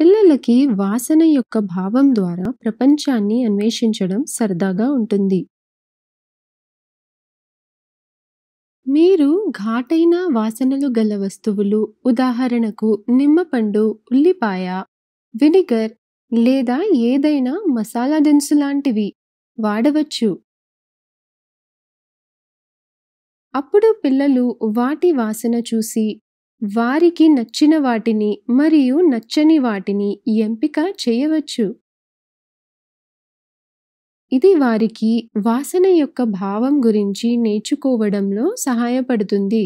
పిల్లలకి వాసన యొక్క భావం ద్వారా ప్రపంచాన్ని అన్వేషించడం సరదాగా ఉంటుంది. మీరు ఘాటైన వాసనలు గల వస్తువులు ఉదాహరణకు నిమ్మపండు, ఉల్లిపాయ, వినిగర్ లేదా ఏదైనా మసాలా దినుసు లాంటివి వాడవచ్చు. అప్పుడు పిల్లలు వాటి వాసన చూసి వారికి నచ్చిన వాటిని మరియు నచ్చని వాటిని ఎంపిక చేయవచ్చు ఇది వారికి వాసన యొక్క భావం గురించి నేర్చుకోవడంలో సహాయపడుతుంది